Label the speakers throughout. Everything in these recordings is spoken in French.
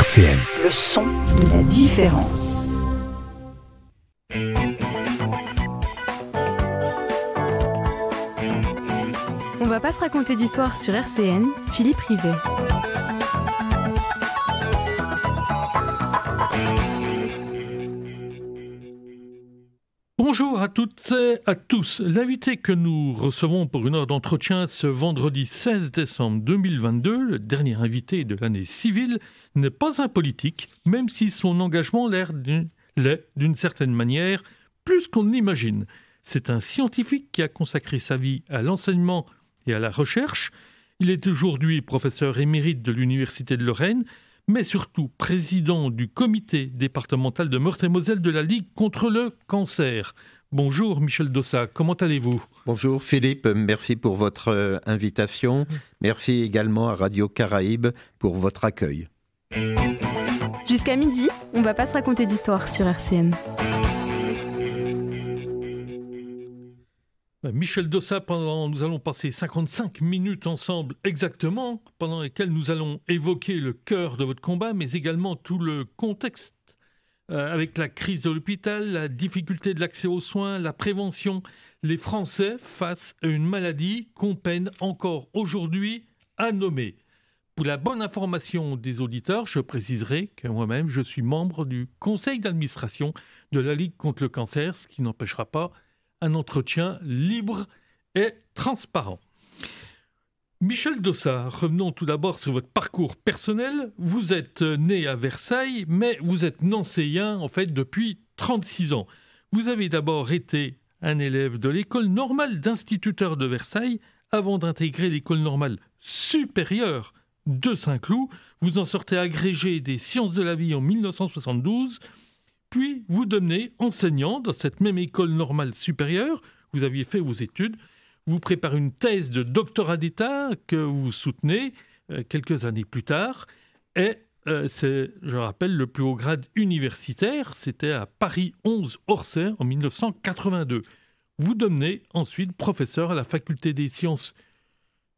Speaker 1: RCN.
Speaker 2: Le son de la différence. On va pas se raconter d'histoire sur RCN, Philippe Rivet.
Speaker 1: Bonjour à toutes et à tous. L'invité que nous recevons pour une heure d'entretien ce vendredi 16 décembre 2022, le dernier invité de l'année civile, n'est pas un politique, même si son engagement l'est d'une certaine manière plus qu'on l'imagine. C'est un scientifique qui a consacré sa vie à l'enseignement et à la recherche. Il est aujourd'hui professeur émérite de l'Université de Lorraine mais surtout président du comité départemental de Meurthe-et-Moselle de la Ligue contre le cancer. Bonjour Michel Dossa, comment allez-vous
Speaker 2: Bonjour Philippe, merci pour votre euh, invitation. Merci également à Radio Caraïbe pour votre accueil. Jusqu'à midi, on va pas se raconter d'histoire sur RCN.
Speaker 1: Michel Dossat, pendant, nous allons passer 55 minutes ensemble exactement, pendant lesquelles nous allons évoquer le cœur de votre combat, mais également tout le contexte euh, avec la crise de l'hôpital, la difficulté de l'accès aux soins, la prévention, les Français face à une maladie qu'on peine encore aujourd'hui à nommer. Pour la bonne information des auditeurs, je préciserai que moi-même, je suis membre du conseil d'administration de la Ligue contre le cancer, ce qui n'empêchera pas un entretien libre et transparent. Michel Dossard, revenons tout d'abord sur votre parcours personnel. Vous êtes né à Versailles, mais vous êtes nancéien en fait depuis 36 ans. Vous avez d'abord été un élève de l'école normale d'instituteurs de Versailles avant d'intégrer l'école normale supérieure de Saint-Cloud. Vous en sortez agrégé des sciences de la vie en 1972 puis vous devenez enseignant dans cette même école normale supérieure, vous aviez fait vos études, vous préparez une thèse de doctorat d'État que vous soutenez euh, quelques années plus tard, et euh, c'est, je rappelle, le plus haut grade universitaire, c'était à Paris 11 Orsay en 1982. Vous devenez ensuite professeur à la faculté des sciences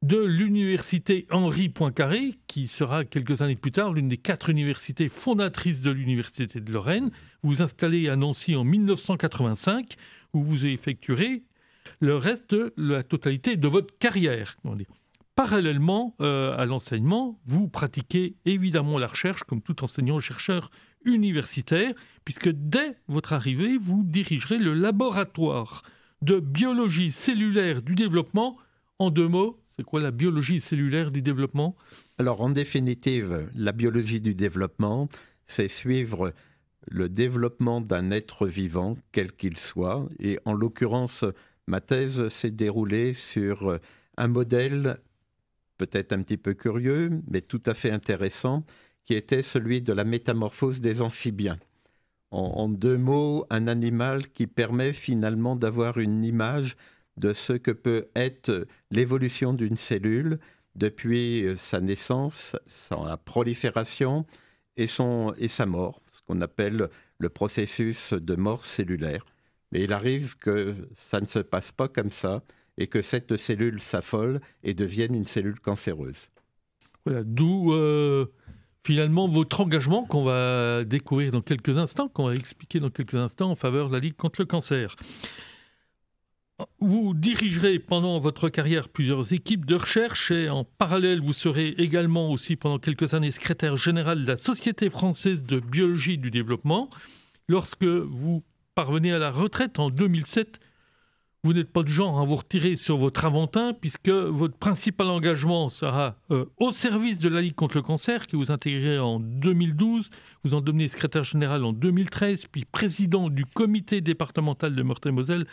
Speaker 1: de l'université Henri Poincaré, qui sera quelques années plus tard l'une des quatre universités fondatrices de l'université de Lorraine. Vous vous installez à Nancy en 1985, où vous effectuerez le reste de la totalité de votre carrière. Parallèlement euh, à l'enseignement, vous pratiquez évidemment la recherche, comme tout enseignant-chercheur universitaire, puisque dès votre arrivée, vous dirigerez le laboratoire de biologie cellulaire du développement. En deux mots, c'est quoi la biologie cellulaire du développement
Speaker 2: Alors en définitive, la biologie du développement, c'est suivre le développement d'un être vivant, quel qu'il soit. Et en l'occurrence, ma thèse s'est déroulée sur un modèle peut-être un petit peu curieux, mais tout à fait intéressant, qui était celui de la métamorphose des amphibiens. En, deux mots, un animal qui permet finalement d'avoir une image de ce que peut être l'évolution d'une cellule depuis euh, sa naissance, sa prolifération et, son, et sa mort, ce qu'on appelle le processus de mort cellulaire. Mais il arrive que ça ne se passe pas comme ça et que cette cellule s'affole et devienne une cellule cancéreuse.
Speaker 1: Voilà, d'où euh, finalement votre engagement qu'on va découvrir dans quelques instants, qu'on va expliquer dans quelques instants en faveur de la Ligue contre le cancer. Vous dirigerez pendant votre carrière plusieurs équipes de recherche et en parallèle, vous serez également aussi pendant quelques années secrétaire général de la Société française de biologie du développement. Lorsque vous parvenez à la retraite en 2007, vous n'êtes pas du genre à vous retirer sur votre aventin puisque votre principal engagement sera euh, au service de la Ligue contre le cancer qui vous intégrez en 2012. Vous en devenez secrétaire général en 2013, puis président du comité départemental de Meurthe-et-Moselle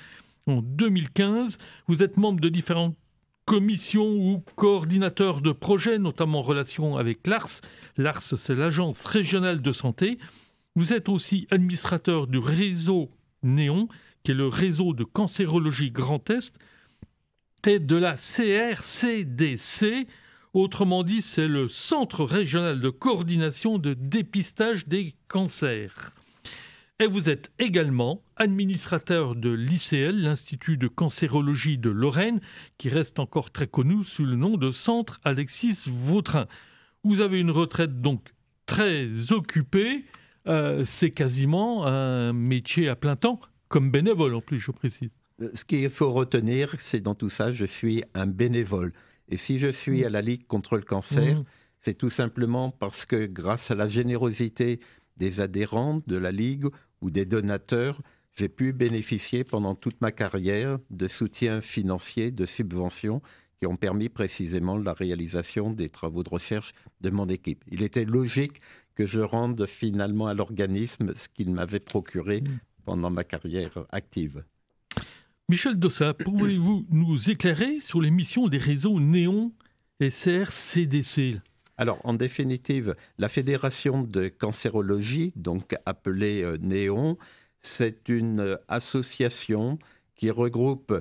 Speaker 1: en 2015. Vous êtes membre de différentes commissions ou coordinateurs de projets, notamment en relation avec l'ARS. L'ARS, c'est l'Agence régionale de santé. Vous êtes aussi administrateur du réseau Neon, qui est le réseau de cancérologie Grand Est, et de la CRCDC. Autrement dit, c'est le Centre régional de coordination de dépistage des cancers et vous êtes également administrateur de l'ICL, l'Institut de cancérologie de Lorraine, qui reste encore très connu sous le nom de Centre Alexis Vautrin. Vous avez une retraite donc très occupée, euh, c'est quasiment un métier à plein temps, comme bénévole en plus, je précise.
Speaker 2: Euh, ce qu'il faut retenir, c'est dans tout ça, je suis un bénévole. Et si je suis mmh. à la Ligue contre le cancer, mmh. c'est tout simplement parce que grâce à la générosité des adhérents de la Ligue, ou des donateurs, j'ai pu bénéficier pendant toute ma carrière de soutiens financiers, de subventions qui ont permis précisément la réalisation des travaux de recherche de mon équipe. Il était logique que je rende finalement à l'organisme ce qu'il m'avait procuré mm. pendant ma carrière active.
Speaker 1: Michel Dossa, pouvez-vous nous éclairer sur les missions des réseaux Néon SRCDC alors, en définitive, la
Speaker 2: Fédération de cancérologie, donc appelée euh, NEON, c'est une euh, association qui regroupe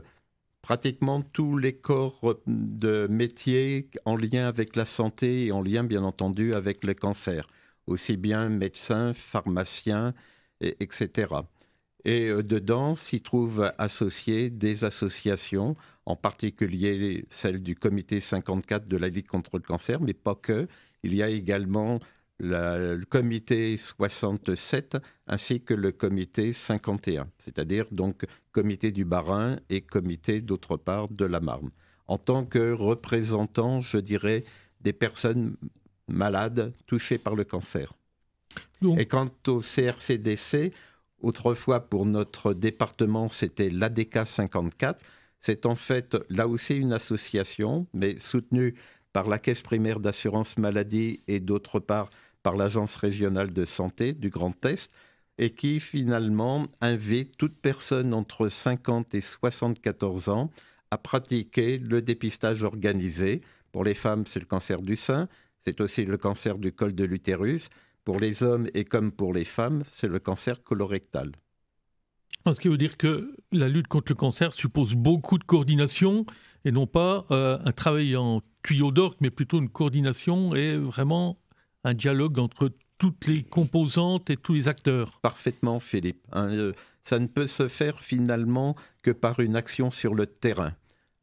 Speaker 2: pratiquement tous les corps euh, de métiers en lien avec la santé et en lien, bien entendu, avec le cancer, aussi bien médecins, pharmaciens, etc. Et dedans s'y trouvent associés des associations en particulier celle du comité 54 de la Ligue contre le cancer, mais pas que. Il y a également le comité 67 ainsi que le comité 51, c'est-à-dire donc comité du Barin et comité d'autre part de la Marne. En tant que représentant, je dirais, des personnes malades touchées par le cancer. Et quant au CRCDC, autrefois pour notre département, c'était l'ADK 54. C'est en fait là aussi une association, mais soutenue par la Caisse primaire d'assurance maladie et d'autre part par l'Agence régionale de santé du Grand Est, et qui finalement invite toute personne entre 50 et 74 ans à pratiquer le dépistage organisé. Pour les femmes, c'est le cancer du sein, c'est aussi le cancer du col de l'utérus. Pour les hommes et comme pour les femmes, c'est le cancer colorectal.
Speaker 1: Ce qui veut dire que la lutte contre le cancer suppose beaucoup de coordination et non pas euh, un travail en tuyau d'orgue, mais plutôt une coordination et vraiment un dialogue entre toutes les composantes et tous les acteurs.
Speaker 2: Parfaitement, Philippe. Euh, ça ne peut se faire finalement que par une action sur le terrain.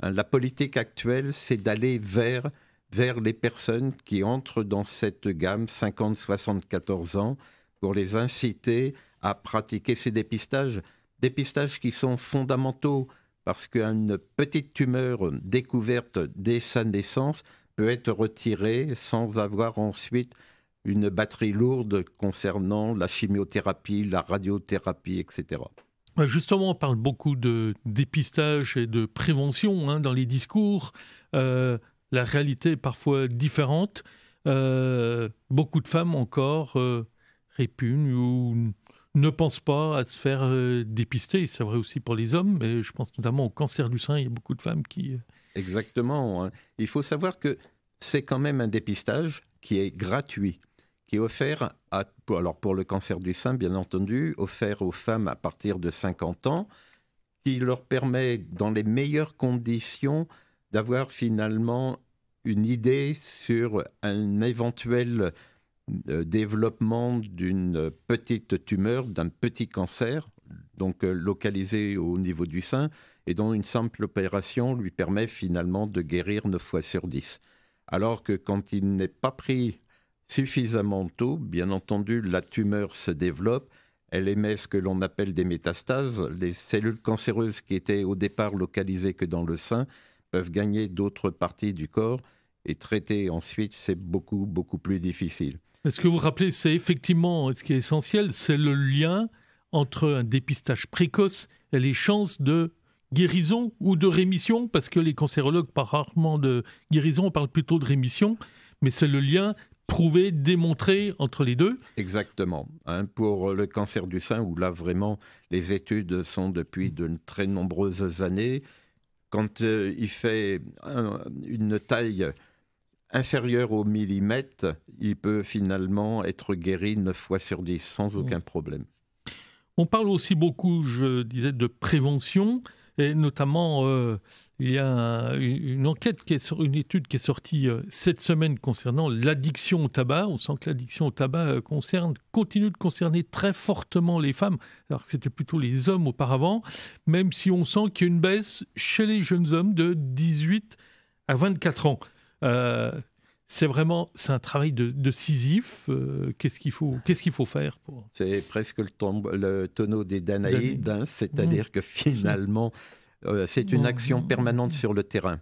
Speaker 2: Hein, la politique actuelle, c'est d'aller vers, vers les personnes qui entrent dans cette gamme 50-74 ans pour les inciter à pratiquer ces dépistages dépistages qui sont fondamentaux parce qu'une petite tumeur découverte dès sa naissance peut être retirée sans avoir ensuite une batterie lourde concernant la chimiothérapie, la radiothérapie, etc.
Speaker 1: Justement, on parle beaucoup de dépistage et de prévention hein, dans les discours. Euh, la réalité est parfois différente. Euh, beaucoup de femmes encore euh, répugnent ou ne pense pas à se faire euh, dépister. C'est vrai aussi pour les hommes, mais je pense notamment au cancer du sein. Il y a beaucoup de femmes qui. Euh,
Speaker 2: Exactement. Hein. Il faut savoir que c'est quand même un dépistage qui est gratuit, qui est offert à, alors pour le cancer du sein, bien entendu, offert aux femmes à partir de 50 ans, qui leur permet, dans les meilleures conditions, d'avoir finalement une idée sur un éventuel euh, développement d'une petite tumeur, d'un petit cancer, donc euh, localisé au niveau du sein, et dont une simple opération lui permet finalement de guérir 9 fois sur 10. Alors que quand il n'est pas pris suffisamment tôt, bien entendu, la tumeur se développe, elle émet ce que l'on appelle des métastases, les cellules cancéreuses qui étaient au départ localisées que dans le sein peuvent gagner d'autres parties du corps, et traiter ensuite, c'est beaucoup, beaucoup plus difficile.
Speaker 1: Ce que vous rappelez, c'est effectivement ce qui est essentiel, c'est le lien entre un dépistage précoce et les chances de guérison ou de rémission, parce que les cancérologues parlent rarement de guérison, on parle plutôt de rémission, mais c'est le lien prouvé, démontré entre les deux.
Speaker 2: Exactement. Hein, pour le cancer du sein, où là vraiment les études sont depuis de très nombreuses années, quand euh, il fait une taille inférieur au millimètre, il peut finalement être guéri 9 fois sur 10 sans aucun problème.
Speaker 1: On parle aussi beaucoup, je disais, de prévention, et notamment, euh, il y a une enquête, qui est une étude qui est sortie euh, cette semaine concernant l'addiction au tabac. On sent que l'addiction au tabac euh, concerne, continue de concerner très fortement les femmes, alors que c'était plutôt les hommes auparavant, même si on sent qu'il y a une baisse chez les jeunes hommes de 18 à 24 ans. Euh, c'est vraiment c'est un travail de, de euh, qu'est-ce qu'il faut qu'est-ce qu'il faut faire pour
Speaker 2: C'est presque le, tonneau des Danaïdes, hein, c'est-à-dire mmh. que finalement euh, c'est une mmh. action mmh. permanente sur le terrain.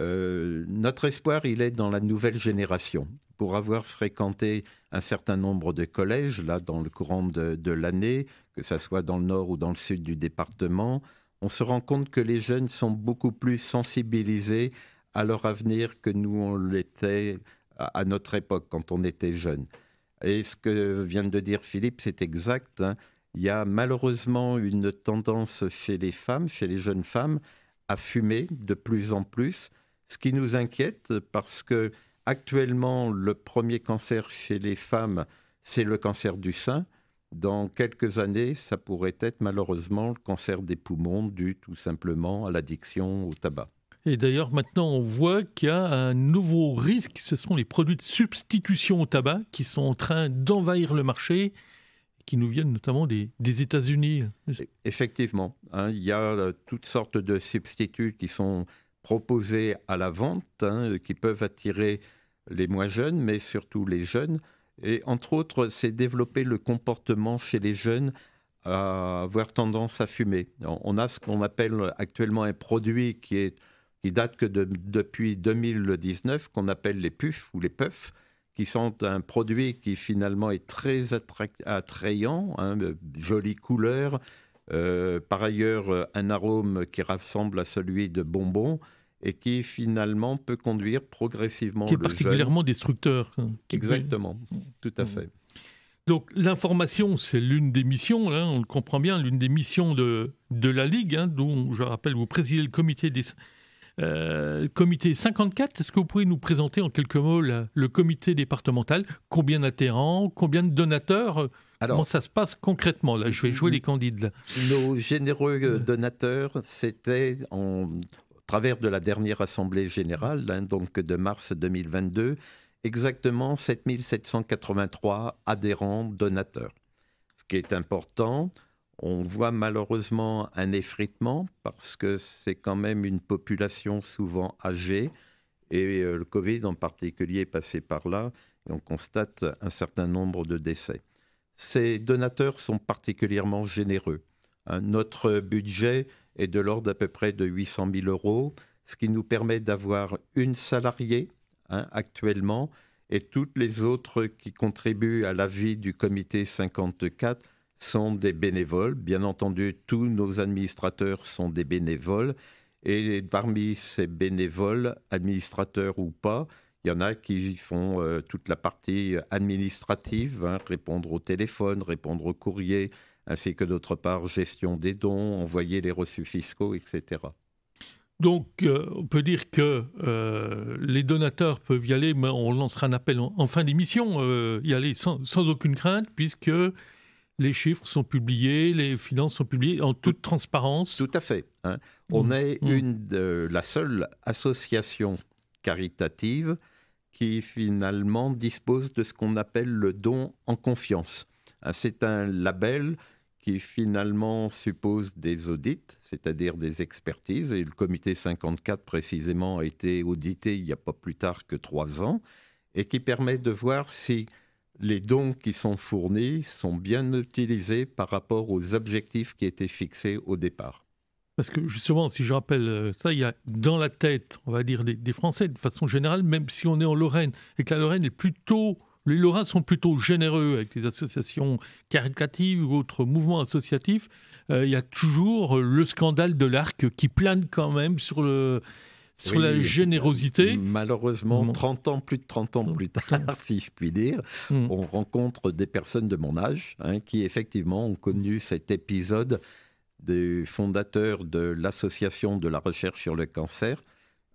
Speaker 2: notre espoir, il est dans la nouvelle génération. Pour avoir fréquenté un certain nombre de collèges, là, dans le courant de, de l'année, que ce soit dans le nord ou dans le sud du département, on se rend compte que les jeunes sont beaucoup plus sensibilisés à leur avenir que nous, on l'était à notre époque, quand on était jeune. Et ce que vient de dire Philippe, c'est exact. Hein. Il y a malheureusement une tendance chez les femmes, chez les jeunes femmes, à fumer de plus en plus, ce qui nous inquiète parce que actuellement le premier cancer chez les femmes, c'est le cancer du sein. Dans quelques années, ça pourrait être malheureusement le cancer des poumons dû tout simplement à l'addiction au tabac.
Speaker 1: Et d'ailleurs, maintenant, on voit qu'il y a un nouveau risque, ce sont les produits de substitution au tabac qui sont en train d'envahir le marché, qui nous viennent notamment des, États-Unis. E-,
Speaker 2: effectivement, hein, il y a euh, toutes sortes de substituts qui sont proposés à la vente, hein, qui peuvent attirer les moins jeunes, mais surtout les jeunes. Et entre autres, c'est développer le comportement chez les jeunes à avoir tendance à fumer. On a ce qu'on appelle actuellement un produit qui est qui date que depuis 2019, qu'on appelle les puffs ou les puffs, qui sont un produit qui finalement est très attrayant, hein, jolie couleur, euh, par ailleurs euh, un arôme qui ressemble à celui de bonbons et qui finalement peut conduire progressivement qui est particulièrement
Speaker 1: destructeur. Hein, Exactement, tout à mm. fait. Donc l'information, c'est l'une des missions, là, hein, on le comprend bien, l'une des missions de, de la Ligue, hein, dont je rappelle, vous présidez le comité des euh, comité 54, est-ce que vous pouvez nous présenter en quelques mots le, comité départemental Combien d'adhérents Combien de donateurs euh, Comment ça se passe concrètement là Je vais jouer les candides.
Speaker 2: Nos généreux euh, donateurs, c'était en travers de la dernière assemblée générale, hein, donc de mars 2022, exactement 7783 adhérents donateurs. Ce qui est important, on voit malheureusement un effritement parce que c'est quand même une population souvent âgée et euh, le Covid en particulier est passé par là et on constate un certain nombre de décès. Ces donateurs sont particulièrement généreux. Hein, notre budget est de l'ordre d'à peu près de 800 000 euros, ce qui nous permet d'avoir une salariée hein, actuellement et toutes les autres qui contribuent à la vie du comité 54 sont des bénévoles. Bien entendu, tous nos administrateurs sont des bénévoles. Et parmi ces bénévoles, administrateurs ou pas, il y en a qui font euh, toute la partie administrative, hein, répondre au téléphone, répondre au courrier, ainsi que d'autre part gestion des dons, envoyer les reçus fiscaux, etc.
Speaker 1: Donc, euh, on peut dire que euh, les donateurs peuvent y aller, mais on lancera un appel en, fin d'émission, y aller sans, aucune crainte, puisque les chiffres sont publiés, les finances sont publiées en toute transparence. Tout à fait. Hein. Mmh. On est
Speaker 2: mmh. une de, la seule association caritative qui finalement dispose de ce qu'on appelle le don en confiance. Hein, c'est un label qui finalement suppose des audits, c'est-à-dire des expertises, et le comité 54 précisément a été audité il n'y a pas plus tard que trois ans, et qui permet de voir si les dons qui sont fournis sont bien utilisés par rapport aux objectifs qui étaient fixés au départ.
Speaker 1: Parce que justement, si je rappelle euh, ça, il y a dans la tête, on va dire, des, Français, de façon générale, même si on est en Lorraine, et que la Lorraine est plutôt les Lorrains sont plutôt généreux avec les associations caritatives ou autres mouvements associatifs. Euh, il y a toujours le scandale de l'arc qui plane quand même sur le, sur la générosité. Malheureusement, 30 ans, plus de 30 ans plus tard, si je puis dire, hmm. on
Speaker 2: rencontre des personnes de mon âge hein, qui effectivement ont connu cet épisode des fondateurs de l'Association de la recherche sur le cancer,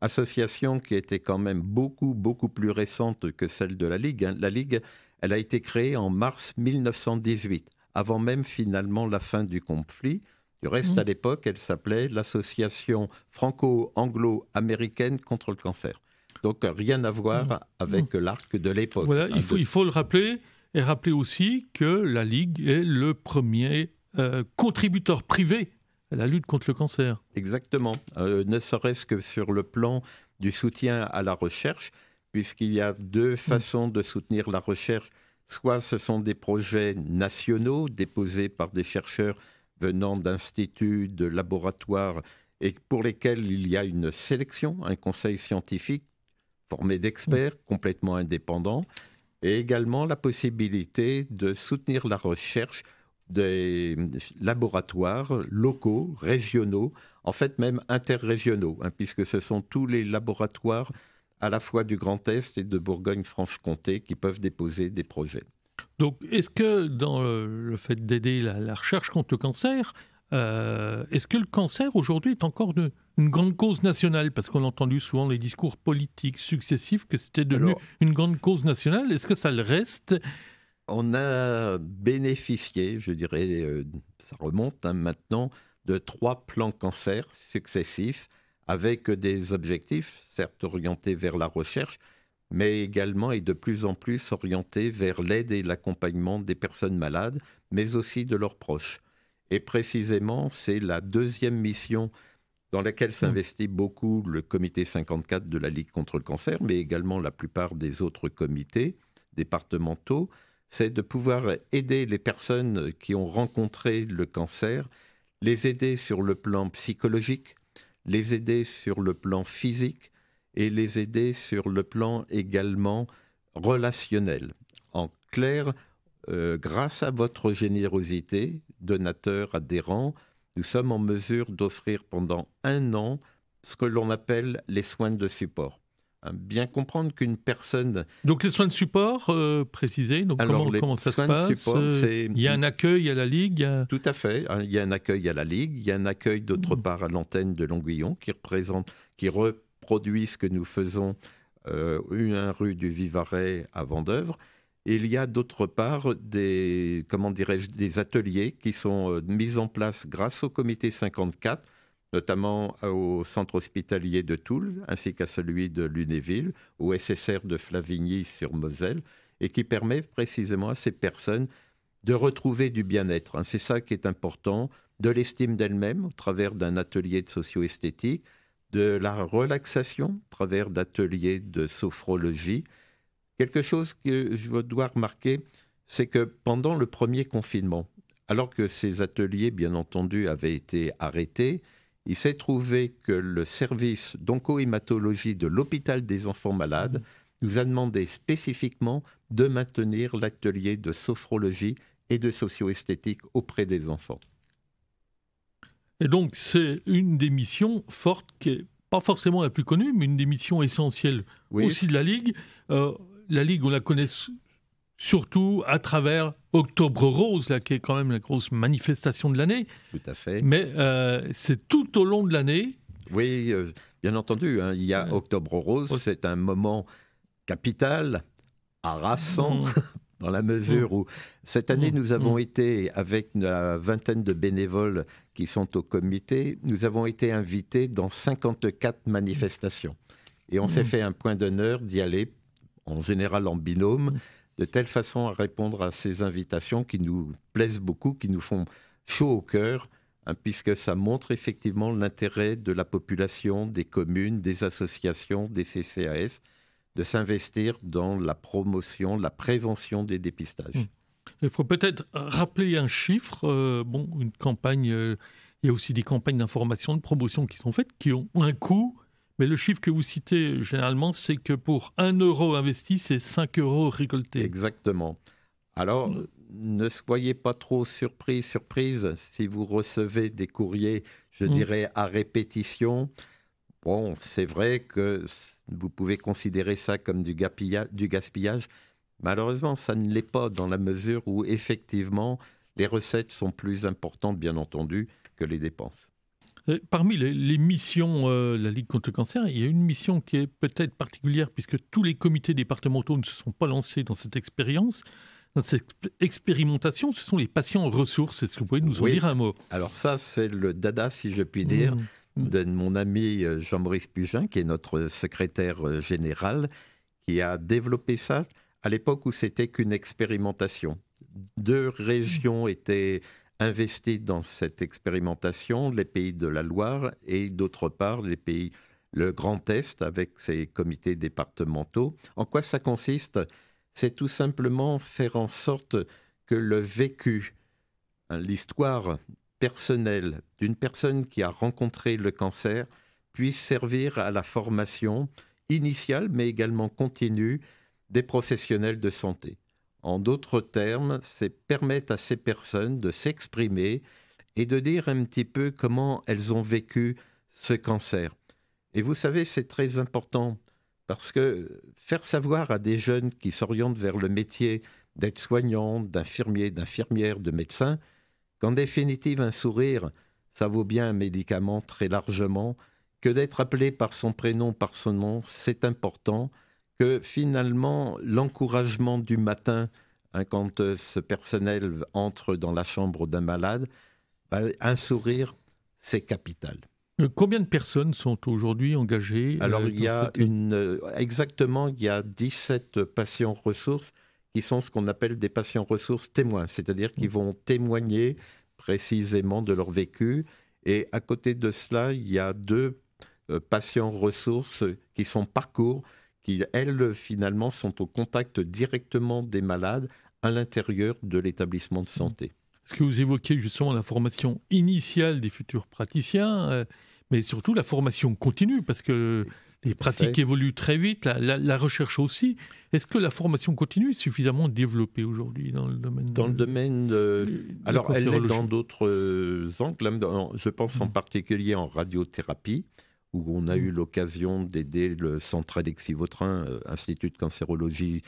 Speaker 2: association qui était quand même beaucoup, beaucoup plus récente que celle de la Ligue. Hein. La Ligue, elle a été créée en mars 1918, avant même finalement la fin du conflit. Du reste, mhm. à l'époque, elle s'appelait l'Association franco-anglo-américaine contre le cancer. Donc rien à voir mhm. avec mhm. l'arc de l'époque. il faut, il
Speaker 1: faut le rappeler et rappeler aussi que la Ligue est le premier euh, contributeur privé à la lutte contre le cancer.
Speaker 2: Exactement, euh, ne serait-ce que sur le plan du soutien à la recherche, puisqu'il y a deux façons de soutenir la recherche. Soit ce sont des projets nationaux déposés par des chercheurs venant d'instituts, de laboratoires, et pour lesquels il y a une sélection, un conseil scientifique formé d'experts complètement indépendants, et également la possibilité de soutenir la recherche des laboratoires locaux, régionaux, en fait même interrégionaux, hein, puisque ce sont tous les laboratoires à la fois du Grand Est et de Bourgogne-Franche-Comté qui peuvent déposer des projets.
Speaker 1: Donc, est-ce que dans le fait d'aider la, recherche contre le cancer, euh, est-ce que le cancer aujourd'hui est encore une grande cause nationale Parce qu'on a entendu souvent les discours politiques successifs que c'était devenu une grande cause nationale. Est-ce que ça le reste
Speaker 2: On a bénéficié, je dirais, euh, ça remonte hein, maintenant, de trois plans cancer successifs avec des objectifs, certes orientés vers la recherche, mais également est de plus en plus orientée vers l'aide et l'accompagnement des personnes malades, mais aussi de leurs proches. Et précisément, c'est la deuxième mission dans laquelle s'investit hmm. beaucoup le comité 54 de la Ligue contre le cancer, mais également la plupart des autres comités départementaux, c'est de pouvoir aider les personnes qui ont rencontré le cancer, les aider sur le plan psychologique, les aider sur le plan physique, et les aider sur le plan également relationnel. En clair, euh, grâce à votre générosité, donateur, adhérent, nous sommes en mesure d'offrir pendant un an ce que l'on appelle les soins de support. Hein, bien comprendre qu'une personne.
Speaker 1: Donc les soins de support, euh, précisez, donc Alors, comment, ça se passe euh,
Speaker 2: Il y a un accueil à la Ligue Tout à fait, hein, il y a un accueil à la Ligue, il y a un accueil d'autre mmh. part à l'antenne de Longuillon qui représente, qui représente produit ce que nous faisons euh, rue du Vivarais à Vendœuvre. il y a d'autre part des, comment dirais-je, des ateliers qui sont euh, mis en place grâce au comité 54, notamment euh, au centre hospitalier de Toul, ainsi qu'à celui de Lunéville, au SSR de Flavigny-sur-Moselle, et qui permet précisément à ces personnes de retrouver du bien-être. Hein, c'est ça qui est important, de l'estime d'elles-mêmes au travers d'un atelier de socio-esthétique, de la relaxation à travers d'ateliers de sophrologie. Quelque chose que je dois remarquer, c'est que pendant le premier confinement, alors que ces ateliers, bien entendu, avaient été arrêtés, il s'est trouvé que le service d'oncohématologie de l'hôpital des enfants malades nous a demandé spécifiquement de maintenir l'atelier de sophrologie et de socio-esthétique auprès des enfants.
Speaker 1: Et donc, c'est une des missions fortes qui n'est pas forcément la plus connue, mais une des missions essentielles aussi de la Ligue. Euh, la Ligue, on la connaît surtout à travers Octobre Rose, là, qui est quand même la grosse manifestation de l'année.
Speaker 2: Tout à fait. Mais euh,
Speaker 1: c'est tout au long de l'année.
Speaker 2: Oui, euh, bien entendu. Hein, il y a Octobre Rose, c'est un moment capital, harassant, mmh. dans la mesure mmh. où cette année, mmh. nous avons été, avec la vingtaine de bénévoles qui sont au comité, nous avons été invités dans 54 manifestations. Et on s'est mmh. fait un point d'honneur d'y aller, en général en binôme, de telle façon à répondre à ces invitations qui nous plaisent beaucoup, qui nous font chaud au cœur, hein, puisque ça montre effectivement l'intérêt de la population, des communes, des associations, des CCAS, de s'investir dans la promotion, la prévention des dépistages.
Speaker 1: Mmh. Il faut peut-être rappeler un chiffre. Euh, bon, une campagne, euh, il y a aussi des campagnes d'information, de promotion qui sont faites, qui ont un coût. Mais le chiffre que vous citez généralement, c'est que pour 1 euro investi, c'est 5 euros récoltés. Exactement.
Speaker 2: Alors, mm. ne soyez pas trop surpris, surprise, si vous recevez des courriers, je mm. dirais, à répétition. Bon, c'est vrai que vous pouvez considérer ça comme du gaspillage, Malheureusement, ça ne l'est pas dans la mesure où effectivement les recettes sont plus importantes, bien entendu, que les dépenses.
Speaker 1: Euh, parmi les, missions de euh, la Ligue contre le cancer, il y a une mission qui est peut-être particulière puisque tous les comités départementaux ne se sont pas lancés dans cette expérience. Dans cette expérimentation, ce sont les patients en ressources. Est-ce que vous pouvez nous en dire un mot
Speaker 2: Alors ça, c'est le dada, si je puis dire, mmh. de mon ami euh, Jean-Maurice Pugin, qui est notre secrétaire général, qui a développé ça à l'époque où c'était qu'une expérimentation. Deux régions étaient investies dans cette expérimentation, les pays de la Loire et d'autre part les pays, le Grand Est avec ses comités départementaux. En quoi ça consiste C'est tout simplement faire en sorte que le vécu, hein, l'histoire personnelle d'une personne qui a rencontré le cancer puisse servir à la formation initiale mais également continue des professionnels de santé. En d'autres termes, c'est permettre à ces personnes de s'exprimer et de dire un petit peu comment elles ont vécu ce cancer. Et vous savez, c'est très important parce que faire savoir à des jeunes qui s'orientent vers le métier d'être soignant d'infirmier, d'infirmière, de médecin, qu'en définitive un sourire, ça vaut bien un médicament très largement, que d'être appelé par son prénom, par son nom, c'est important, finalement, l'encouragement du matin, hein, quand euh, ce personnel entre dans la chambre d'un malade, bah, un sourire, c'est capital.
Speaker 1: Euh, combien de personnes sont aujourd'hui engagées euh, Alors, il y a
Speaker 2: une, exactement, il y a 17 patients ressources qui sont ce qu'on appelle des patients ressources témoins, c'est-à-dire qui mm. vont témoigner précisément de leur vécu. Et à côté de cela, il y a deux patients ressources qui sont parcours, qui, elles, finalement, sont au contact directement des malades à l'intérieur de l'établissement de mmh. santé.
Speaker 1: Est-ce que vous évoquez justement la formation initiale des futurs praticiens, euh, mais surtout la formation continue, parce que les pratiques évoluent très vite, la, recherche aussi. Est-ce que la formation continue est suffisamment développée aujourd'hui dans le domaine
Speaker 2: Dans de, le domaine. De,
Speaker 1: alors, elle est dans
Speaker 2: d'autres euh, angles. Hein, je pense en mmh. particulier en radiothérapie où on a eu l'occasion d'aider le centre Alexis Vautrin, euh, Institut de cancérologie,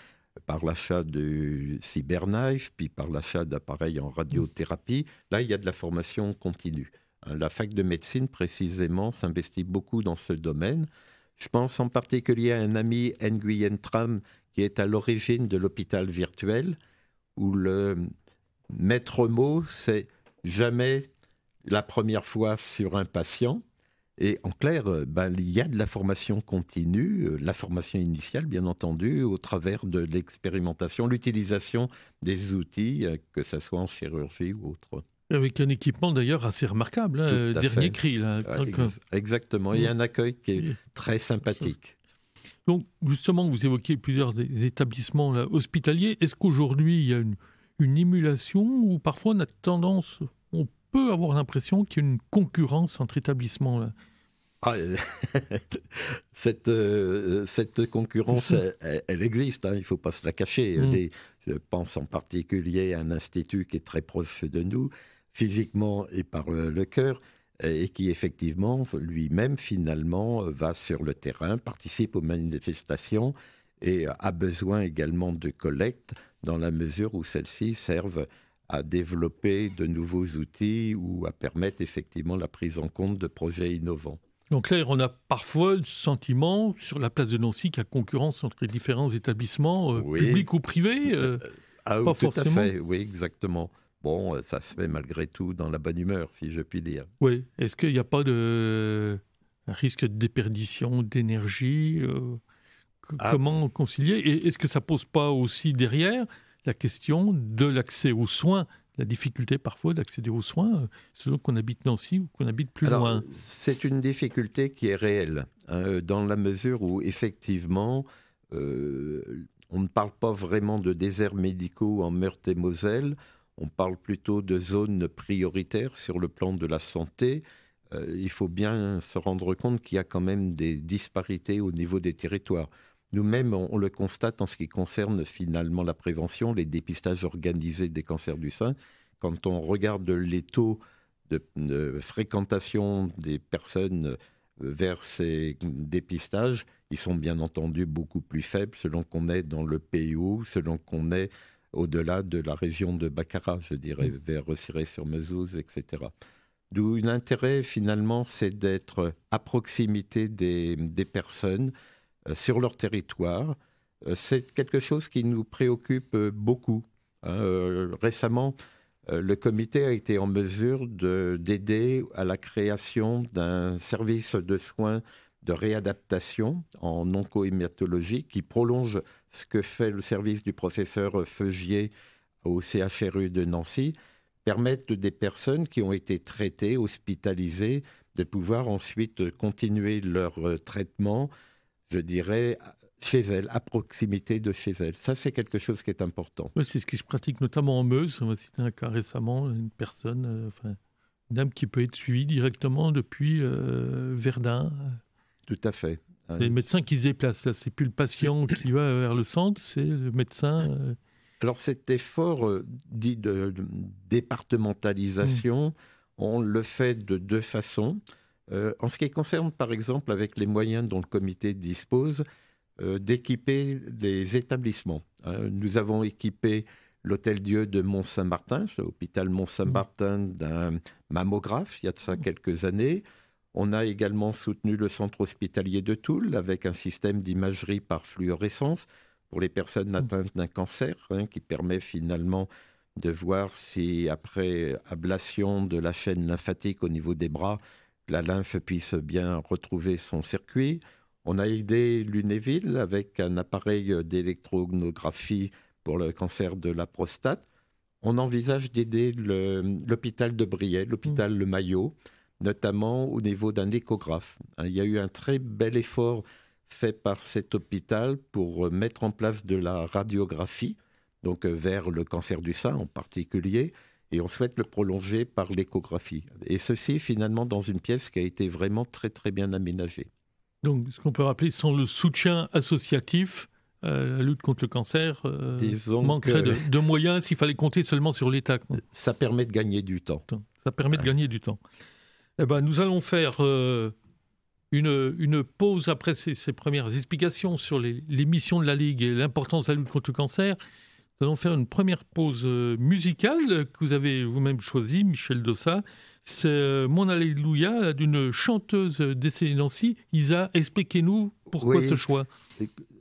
Speaker 2: par l'achat de CyberKnife, puis par l'achat d'appareils en radiothérapie. Là, il y a de la formation continue. Euh, la fac de médecine, précisément, s'investit beaucoup dans ce domaine. Je pense en particulier à un ami, Nguyen Tram, qui est à l'origine de l'hôpital virtuel, où le maître mot, c'est jamais la première fois sur un patient, et en clair, euh, ben, il y a de la formation continue, euh, la formation initiale, bien entendu, au travers de l'expérimentation, l'utilisation des outils, euh, que ce soit en chirurgie ou autre.
Speaker 1: Avec un équipement d'ailleurs assez remarquable, hein, dernier cri. Là. exactement, il y a un accueil qui est
Speaker 2: très sympathique.
Speaker 1: Donc justement, vous évoquez plusieurs des établissements hospitaliers. Est-ce qu'aujourd'hui, il y a une, une émulation ou parfois on a tendance peut avoir l'impression qu'il y a une concurrence entre établissements.
Speaker 2: Ah, cette, euh, cette concurrence, elle, existe, hein, il ne faut pas se la cacher. Mm. je pense en particulier à un institut qui est très proche de nous, physiquement et par le, cœur, et qui effectivement, lui-même, finalement, va sur le terrain, participe aux manifestations et a besoin également de collecte dans la mesure où celles-ci servent à développer de nouveaux outils ou à permettre effectivement la prise en compte de projets innovants.
Speaker 1: Donc là, on a parfois le sentiment sur la place de Nancy qu'il y a concurrence entre les différents établissements, euh, publics ou privés. Euh, euh, ah pas forcément.
Speaker 2: oui, exactement. Bon, ça se fait malgré tout dans la bonne humeur, si je puis dire.
Speaker 1: Oui, est-ce qu'il n'y a pas de risque de déperdition d'énergie ah. Comment concilier Et est-ce que ça pose pas aussi derrière la question de l'accès aux soins la difficulté parfois d'accéder aux soins, euh, selon qu'on habite Nancy ou qu'on habite plus loin.
Speaker 2: C'est une difficulté qui est réelle, hein, dans la mesure où effectivement, euh, on ne parle pas vraiment de déserts médicaux en Meurthe-et-Moselle, on parle plutôt de zones prioritaires sur le plan de la santé. Euh, il faut bien se rendre compte qu'il y a quand même des disparités au niveau des territoires. Nous-mêmes, on, le constate en ce qui concerne finalement la prévention, les dépistages organisés des cancers du sein. Quand on regarde les taux de, fréquentation des personnes euh, vers ces dépistages, ils sont bien entendu beaucoup plus faibles selon qu'on est dans le où, selon qu'on est au-delà de la région de Baccarat, je dirais, mm. vers euh, ciré sur mezouz etc. D'où l'intérêt, finalement, c'est d'être à proximité des personnes, euh, sur leur territoire. Euh, c'est quelque chose qui nous préoccupe euh, beaucoup. Hein. récemment, le comité a été en mesure d'aider à la création d'un service de soins de réadaptation en oncohématologie qui prolonge ce que fait le service du professeur Feugier au CHRU de Nancy, permettre des personnes qui ont été traitées, hospitalisées, de pouvoir ensuite continuer leur traitement je dirais, chez elle, à proximité de chez elle. Ça, c'est quelque chose qui est important.
Speaker 1: c'est ce qui se pratique notamment en Meuse. On va citer un cas récemment, une personne, euh, une dame qui peut être suivie directement depuis euh, Verdun.
Speaker 2: Tout à fait. Les
Speaker 1: médecins qui se déplacent, là, c'est plus le patient qui va euh, vers le centre, c'est le médecin.
Speaker 2: Alors cet effort dit de, départementalisation, mmh. on le fait de deux façons. Euh, en ce qui concerne, par exemple, avec les moyens dont le comité dispose, euh, d'équiper les établissements. Hein. Nous avons équipé l'Hôtel Dieu de Mont-Saint-Martin, l'hôpital Mont-Saint-Martin, mmh. d'un mammographe il y a de ça mmh. quelques années. On a également soutenu le centre hospitalier de Toul avec un système d'imagerie par fluorescence pour les personnes mmh. atteintes d'un cancer, hein, qui permet finalement de voir si après ablation de la chaîne lymphatique au niveau des bras, la lymphe puisse bien retrouver son circuit. On a aidé Lunéville avec un appareil d'électrognographie pour le cancer de la prostate. On envisage d'aider l'hôpital de Brielle, l'hôpital mm. Le Maillot, notamment au niveau d'un échographe. Hein, il y a eu un très bel effort fait par cet hôpital pour euh, mettre en place de la radiographie, donc euh, vers le cancer du sein en particulier, et on souhaite le prolonger par l'échographie. Et ceci finalement dans une pièce qui a été vraiment très très bien aménagée.
Speaker 1: Donc ce qu'on peut rappeler, sans le soutien associatif, euh, la lutte contre le cancer euh, manquerait de, moyens s'il fallait compter seulement sur l'État. Ça permet de gagner du temps. Ça permet de gagner du temps. Eh ben, nous allons faire euh, une, pause après ces, premières explications sur les missions de la Ligue et l'importance de la lutte contre le cancer. Nous allons faire une première pause euh, musicale que vous avez vous-même choisie, Michel Dossa. C'est euh, Mon Alléluia d'une chanteuse décédée Nancy. Isa, expliquez-nous pourquoi ce choix.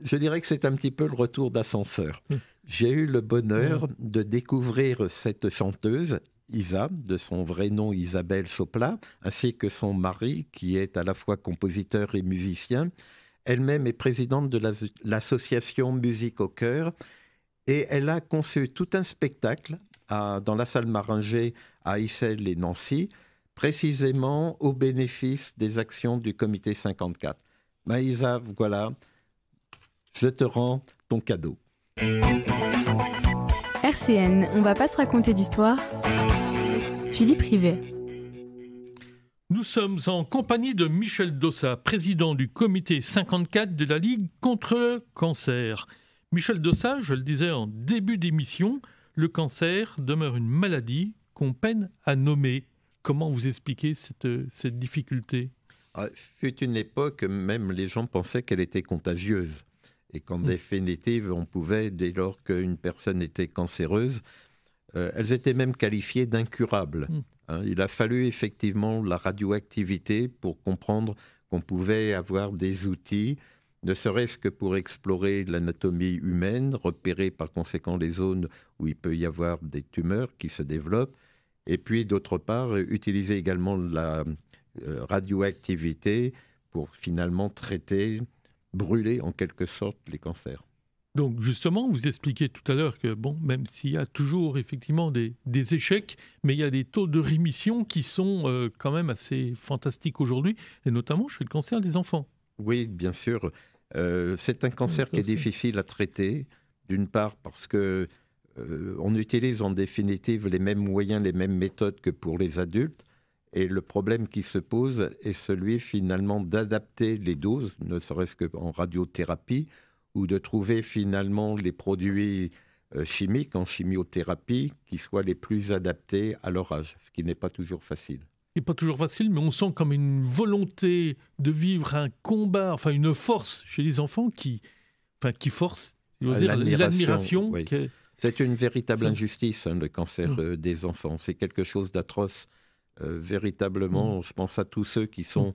Speaker 2: Je dirais que c'est un petit peu le retour d'ascenseur. J'ai eu le bonheur de découvrir cette chanteuse, Isa, de son vrai nom Isabelle Chopla, ainsi que son mari, qui est à la fois compositeur et musicien. Elle-même est présidente de l'association Musique au Cœur et elle a conçu tout un spectacle euh, dans la salle Maringer à Issel et Nancy, précisément au bénéfice des actions du comité 54. Maïsa, voilà, je te rends ton cadeau. RCN, on va pas se raconter d'histoire. Philippe privé.
Speaker 1: Nous sommes en compagnie de Michel Dossa, président du comité 54 de la Ligue contre le cancer. Michel Dossat, je le disais en début d'émission, le cancer demeure une maladie qu'on peine à nommer. Comment vous expliquez cette, difficulté
Speaker 2: ah, Fut une époque, même les gens pensaient qu'elle était contagieuse. Et qu'en mm. définitive, on pouvait, dès lors qu'une personne était cancéreuse, euh, elles étaient même qualifiées d'incurables. Mm. Hein, il a fallu effectivement la radioactivité pour comprendre qu'on pouvait avoir des outils ne serait-ce que pour explorer l'anatomie humaine, repérer par conséquent les zones où il peut y avoir des tumeurs qui se développent, et puis d'autre part, utiliser également la euh, radioactivité pour finalement traiter, brûler en quelque sorte les cancers.
Speaker 1: Donc justement, vous expliquez tout à l'heure que, bon, même s'il y a toujours effectivement des, échecs, mais il y a des taux de rémission qui sont euh, quand même assez fantastiques aujourd'hui, et notamment chez le cancer des enfants.
Speaker 2: Oui, bien sûr. Euh, c'est un hum, cancer qui est difficile à traiter, d'une part parce que euh, on utilise en définitive les mêmes moyens, les mêmes méthodes que pour les adultes, et le problème qui se pose est celui finalement d'adapter les doses, ne serait-ce qu'en radiothérapie, ou de trouver finalement les produits euh, chimiques en chimiothérapie qui soient les plus adaptés à leur âge, ce qui n'est pas toujours facile
Speaker 1: n'est pas toujours facile, mais on sent comme une volonté de vivre un combat, enfin une force chez les enfants qui, enfin, qui force l'admiration.
Speaker 2: C'est une véritable injustice, hein, le cancer euh, des enfants. C'est quelque chose d'atroce. Euh, véritablement, je pense à tous ceux qui sont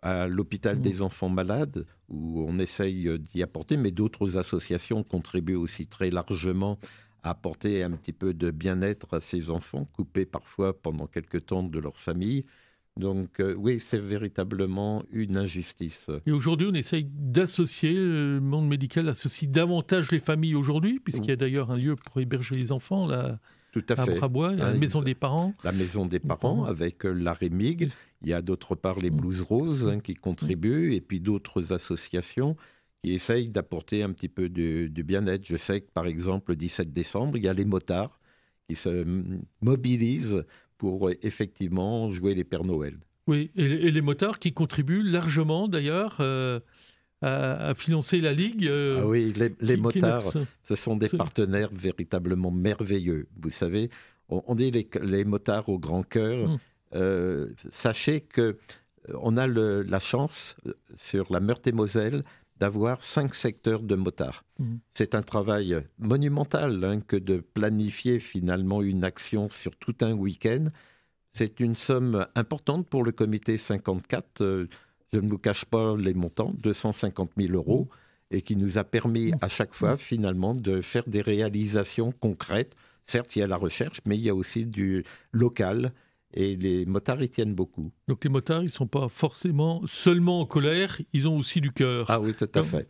Speaker 2: à l'hôpital des enfants malades, où on essaye euh, d'y apporter, mais d'autres associations contribuent aussi très largement apporter un petit peu de bien-être à ces enfants, coupés parfois pendant quelques temps de leur famille. Donc euh, oui, c'est véritablement une injustice.
Speaker 1: Et aujourd'hui, on essaye d'associer, euh, le monde médical associe davantage les familles aujourd'hui, puisqu'il y a d'ailleurs un lieu pour héberger les enfants, là, Tout à, Brabois, la ah maison des parents.
Speaker 2: La maison des parents, avec euh, l'Arémig. Il y a d'autre part les Blues Roses hein, qui contribuent, et puis d'autres associations qui essayent d'apporter un petit peu du, bien-être. Je sais que, par exemple, le 17 décembre, il y a les motards qui se mobilisent pour euh, effectivement jouer les Pères Noël.
Speaker 1: Oui, et, les motards qui contribuent largement d'ailleurs euh, à, financer la Ligue. Euh, ah oui, les, motards,
Speaker 2: ce sont des partenaires véritablement merveilleux. Vous savez, on, dit les, motards au grand cœur. Hum. sachez que on a la chance sur la Meurthe-et-Moselle d'avoir cinq secteurs de motards. Mmh. C'est un travail monumental hein, que de planifier finalement une action sur tout un week-end. C'est une somme importante pour le comité 54. Euh, je ne vous cache pas les montants, 250 000 euros, mmh. et qui nous a permis mmh. à chaque fois finalement de faire des réalisations concrètes. Certes, il y a la recherche, mais il y a aussi du local, et les motards y tiennent beaucoup.
Speaker 1: Donc les motards, ils ne sont pas forcément seulement en colère, ils ont aussi du cœur. Ah oui, tout à fait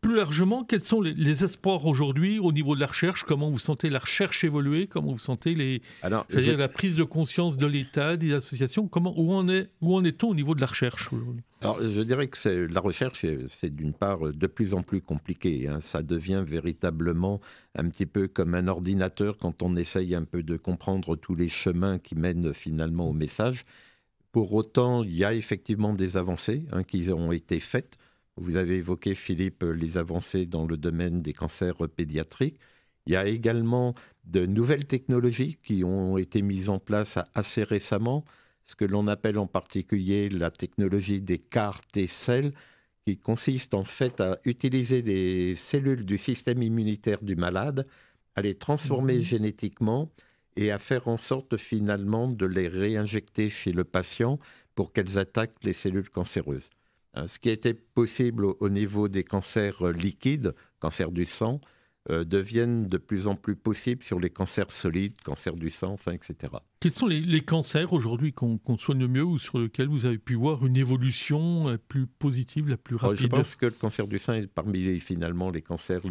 Speaker 1: plus largement, quels sont les, espoirs aujourd'hui au niveau de la recherche Comment vous sentez la recherche évoluer Comment vous sentez les, Alors, la prise de conscience de l'État, des associations Comment, Où en est-on est au niveau de la recherche aujourd'hui
Speaker 2: Alors, je dirais que la recherche, c'est d'une part de plus en plus compliqué. Hein. Ça devient véritablement un petit peu comme un ordinateur quand on essaye un peu de comprendre tous les chemins qui mènent finalement au message. Pour autant, il y a effectivement des avancées hein, qui ont été faites vous avez évoqué, Philippe, les avancées dans le domaine des cancers pédiatriques. Il y a également de nouvelles technologies qui ont été mises en place assez récemment, ce que l'on appelle en particulier la technologie des CAR T-cells, qui consiste en fait à utiliser les cellules du système immunitaire du malade, à les transformer mhm. génétiquement et à faire en sorte finalement de les réinjecter chez le patient pour qu'elles attaquent les cellules cancéreuses. Euh, ce qui était possible au, niveau des cancers euh, liquides, cancers du sang, euh, deviennent de plus en plus possibles sur les cancers solides, cancers du sang, etc.
Speaker 1: Quels sont les, cancers aujourd'hui qu'on soigne le mieux ou sur lesquels vous avez pu voir une évolution plus positive, la plus oh, rapide Je pense
Speaker 2: que le cancer du sang est parmi finalement les cancers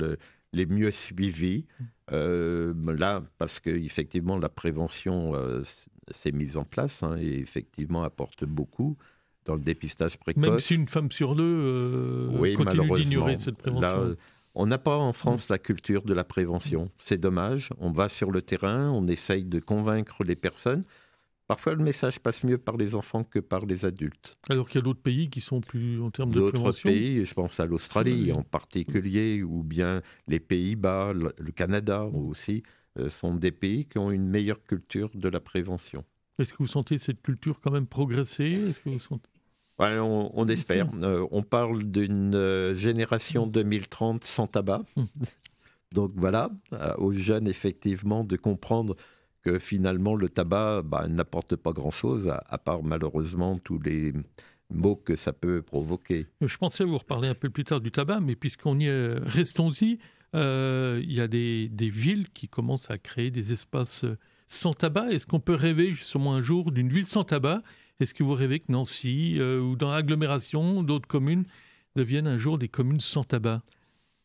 Speaker 2: les mieux suivis. Mm. là, parce qu'effectivement, la prévention s'est mise en place hein, et effectivement apporte beaucoup dans le dépistage précoce. Même si
Speaker 1: une femme sur deux euh, continue d'ignorer cette prévention. Euh,
Speaker 2: on n'a pas en France la culture de la prévention. C'est dommage. On va sur le terrain, on essaye de convaincre les personnes. Parfois, le message passe mieux par les enfants que par les adultes.
Speaker 1: Alors qu'il y a d'autres pays qui sont plus en termes de prévention. D'autres pays, je pense à l'Australie en particulier,
Speaker 2: ou bien les Pays-Bas, le Canada aussi, euh, sont des pays qui ont une meilleure culture de la prévention.
Speaker 1: Est-ce que vous sentez cette culture quand même progresser
Speaker 2: on, espère. Euh, on parle d'une euh, génération 2030 sans tabac. Hmm. Donc voilà, euh, aux jeunes effectivement de comprendre que finalement le tabac bah, n'apporte pas grand-chose, à, part malheureusement tous les maux que ça peut provoquer.
Speaker 1: Je pensais vous reparler un peu plus tard du tabac, mais puisqu'on y est, restons-y. Il y a des, des, villes qui commencent à créer des espaces sans tabac. Est-ce qu'on peut rêver justement un jour d'une ville sans tabac est-ce que vous rêvez que Nancy euh, ou dans l'agglomération, d'autres communes deviennent un jour des communes sans tabac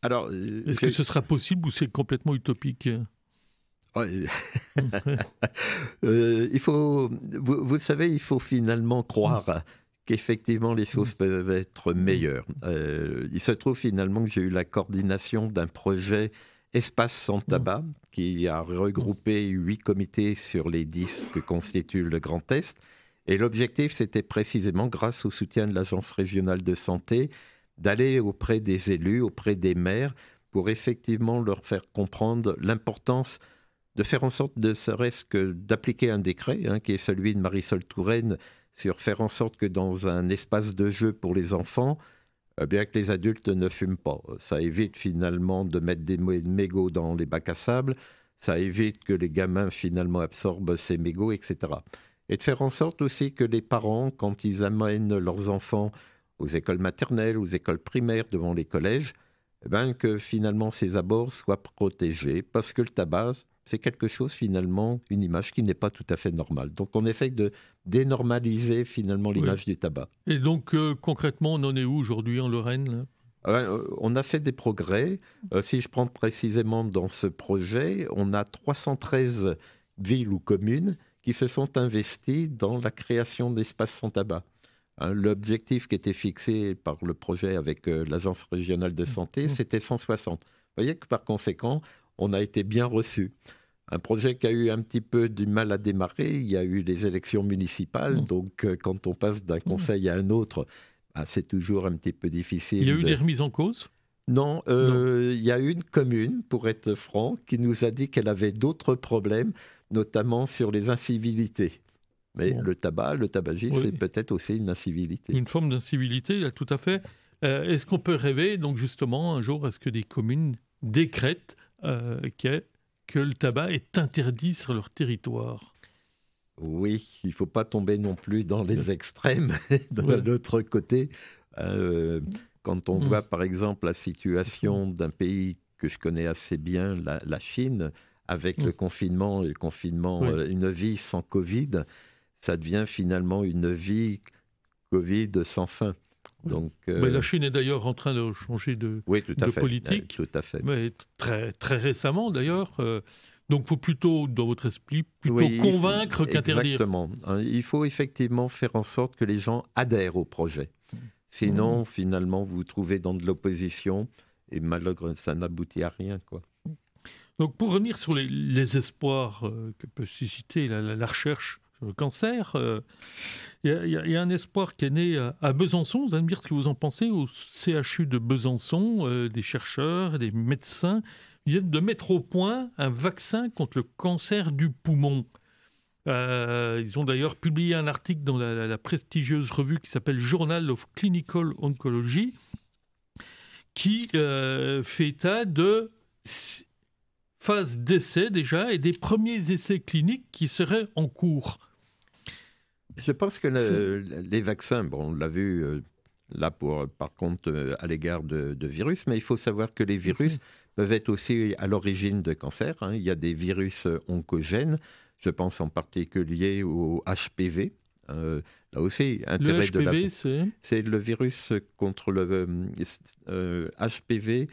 Speaker 1: Alors, euh, est-ce que ce sera possible ou c'est complètement utopique
Speaker 2: oh, euh, il faut, vous, savez, il faut finalement croire qu'effectivement les choses mm. peuvent être mm. meilleures. il se trouve finalement que j'ai eu la coordination d'un projet Espace sans mm. tabac qui a regroupé huit comités sur les dix que constitue le Grand Est et l'objectif, c'était précisément, grâce au soutien de l'Agence régionale de santé, d'aller auprès des élus, auprès des maires, pour effectivement leur faire comprendre l'importance de faire en sorte de serait-ce que d'appliquer un décret, hein, qui est celui de Marisol Touraine, sur faire en sorte que dans un espace de jeu pour les enfants, eh bien que les adultes ne fument pas. Ça évite finalement de mettre des mégots dans les bacs à sable, ça évite que les gamins finalement absorbent ces mégots, etc et de faire en sorte aussi que les parents, quand ils amènent leurs enfants aux écoles maternelles, aux écoles primaires, devant les collèges, eh ben que finalement ces abords soient protégés, parce que le tabac, c'est quelque chose finalement, une image qui n'est pas tout à fait normale. Donc on essaye de dénormaliser finalement l'image du tabac.
Speaker 1: Et donc euh, concrètement, on en est où aujourd'hui en Lorraine
Speaker 2: ah ben, euh, On a fait des progrès. Euh, si je prends précisément dans ce projet, on a 313 villes ou communes qui se sont investis dans la création d'espaces sans tabac. Hein, l'objectif qui était fixé par le projet avec euh, l'Agence régionale de santé, mmh, mmh. c'était 160. Vous voyez que par conséquent, on a été bien reçu. Un projet qui a eu un petit peu du mal à démarrer, il y a eu les élections municipales, mmh. donc euh, quand on passe d'un conseil à un autre, bah, c'est toujours un petit peu difficile. Il y a eu des
Speaker 1: remises en cause
Speaker 2: euh, non, il y a une commune, pour être franc, qui nous a dit qu'elle avait d'autres problèmes notamment sur les incivilités. Mais le tabac, le tabagisme, c'est peut-être aussi une incivilité. Une
Speaker 1: forme d'incivilité, tout à fait. Euh, est-ce qu'on peut rêver, donc justement, un jour, à ce que des communes décrètent euh, que, le tabac est interdit sur leur territoire
Speaker 2: Oui, il ne faut pas tomber non plus dans les extrêmes. de l'autre côté, euh, quand on mmh. voit par exemple la situation d'un pays que je connais assez bien, la Chine, avec mm. le confinement, et le confinement, euh, une vie sans Covid, ça devient finalement une vie Covid sans fin. Donc, euh, la
Speaker 1: Chine est d'ailleurs en train de changer de, oui, tout à fait. politique. à fait. très, très récemment d'ailleurs. Donc euh, donc, faut plutôt, dans votre esprit, plutôt convaincre qu'interdire.
Speaker 2: Exactement. Hein, il faut effectivement faire en sorte que les gens adhèrent au projet. Sinon, mm. finalement, vous vous trouvez dans de l'opposition et malheureusement, ça n'aboutit à rien. Quoi.
Speaker 1: Donc pour revenir sur les, espoirs euh, que peut susciter la, recherche sur le cancer, euh, il y, a un espoir qui est né euh, à, Besançon. Vous allez me dire ce que vous en pensez. Au CHU de Besançon, des chercheurs, des médecins viennent de mettre au point un vaccin contre le cancer du poumon. ils ont d'ailleurs publié un article dans la, la prestigieuse revue qui s'appelle Journal of Clinical Oncology, qui fait état de phase d'essai déjà et des premiers essais cliniques qui seraient en cours. Je pense que les
Speaker 2: vaccins, bon, on l'a vu euh, là pour, par contre euh, à l'égard de, virus, mais il faut savoir que les virus peuvent être aussi à l'origine de cancers. Hein. Il y a des virus euh, oncogènes, je pense en particulier au HPV. là aussi, intérêt de la... c'est le virus contre le HPV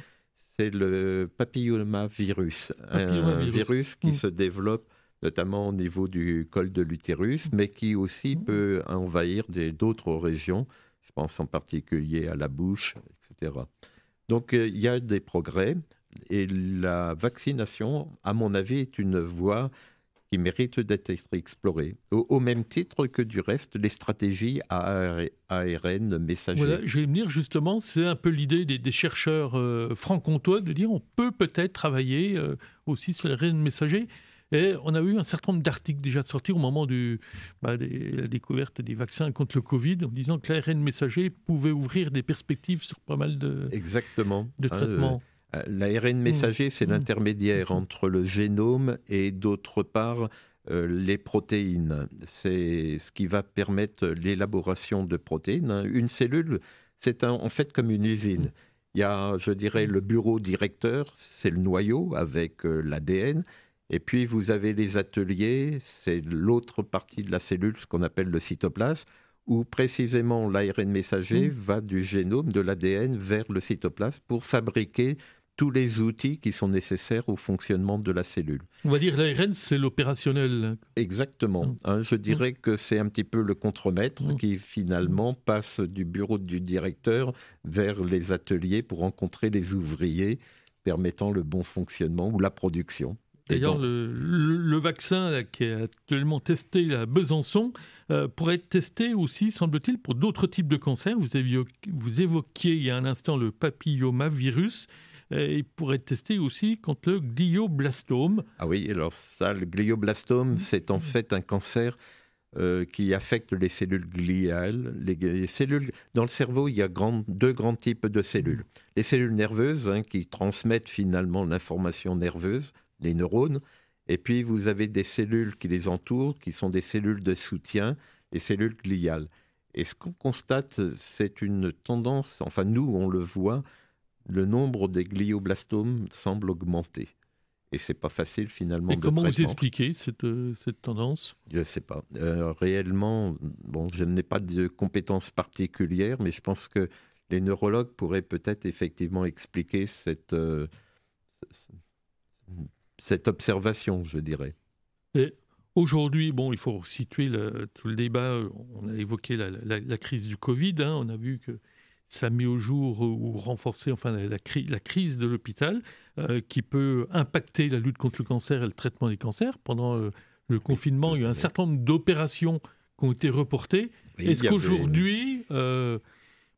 Speaker 2: c'est le papillomavirus, un virus qui mm. se développe notamment au niveau du col de l'utérus, mm. mais qui aussi mm. peut envahir d'autres régions, je pense en particulier à la bouche, etc. Donc euh, il y a des progrès et la vaccination, à mon avis, est une voie qui méritent d'être explorées, au, même titre que du reste les stratégies ARN messager. Voilà,
Speaker 1: je vais venir justement, c'est un peu l'idée des, chercheurs euh, franc-comtois de dire on peut peut-être travailler euh, aussi sur l'ARN messager. Et on a eu un certain nombre d'articles déjà sortis au moment bah, de la découverte des vaccins contre le Covid, en disant que l'ARN messager pouvait ouvrir des perspectives sur pas mal de,
Speaker 2: Exactement. de ah, traitements. Euh, L'ARN mm. messager, c'est mm. l'intermédiaire entre le génome et d'autre part euh, les protéines. C'est ce qui va permettre l'élaboration de protéines. Hein. Une cellule, c'est en fait comme une usine. Il y a, je dirais, le bureau directeur, c'est le noyau avec euh, l'ADN. Et puis vous avez les ateliers, c'est l'autre partie de la cellule, ce qu'on appelle le cytoplasme, où précisément l'ARN messager mm. va du génome, de l'ADN, vers le cytoplasme pour fabriquer tous les outils qui sont nécessaires au fonctionnement de la cellule. On va
Speaker 1: dire l'ARN, c'est l'opérationnel. Exactement. Mm. Hein, je dirais
Speaker 2: mm. que c'est un petit peu le contremaître qui finalement passe du bureau du directeur vers les ateliers pour rencontrer les ouvriers permettant le bon fonctionnement ou la production.
Speaker 1: D'ailleurs, le, vaccin qui est actuellement testé à Besançon euh, pourrait être testé aussi, semble-t-il, pour d'autres types de cancers. Vous, évoquiez il y a un instant le papillomavirus. Et euh, il pourrait être testé aussi contre le glioblastome. Ah oui, alors
Speaker 2: ça, le glioblastome, mmh. c'est en fait un cancer euh, qui affecte les cellules gliales. Les, cellules, dans le cerveau, il y a deux grands types de cellules. Mmh. Les cellules nerveuses, hein, qui transmettent finalement l'information nerveuse les neurones. Et puis, vous avez des cellules qui les entourent, qui sont des cellules de soutien, les cellules gliales. Et ce qu'on constate, c'est une tendance, enfin nous, on le voit, le nombre des glioblastomes semble augmenter. Et c'est pas facile finalement. Et comment vous
Speaker 1: expliquez cette, euh, tendance
Speaker 2: Je ne sais pas. Euh, réellement, bon, je n'ai pas de compétences particulières, mais je pense que les neurologues pourraient peut-être effectivement expliquer cette, euh, cette observation, je dirais.
Speaker 1: aujourd'hui, bon, il faut situer tout le débat. On a évoqué la, crise du Covid. Hein. on a vu que ça a mis au jour ou renforcé enfin, la, crise de l'hôpital euh, qui peut impacter la lutte contre le cancer et le traitement des cancers. Pendant euh, le, confinement, il y a un certain nombre d'opérations qui ont été reportées. Est-ce qu'aujourd'hui, euh,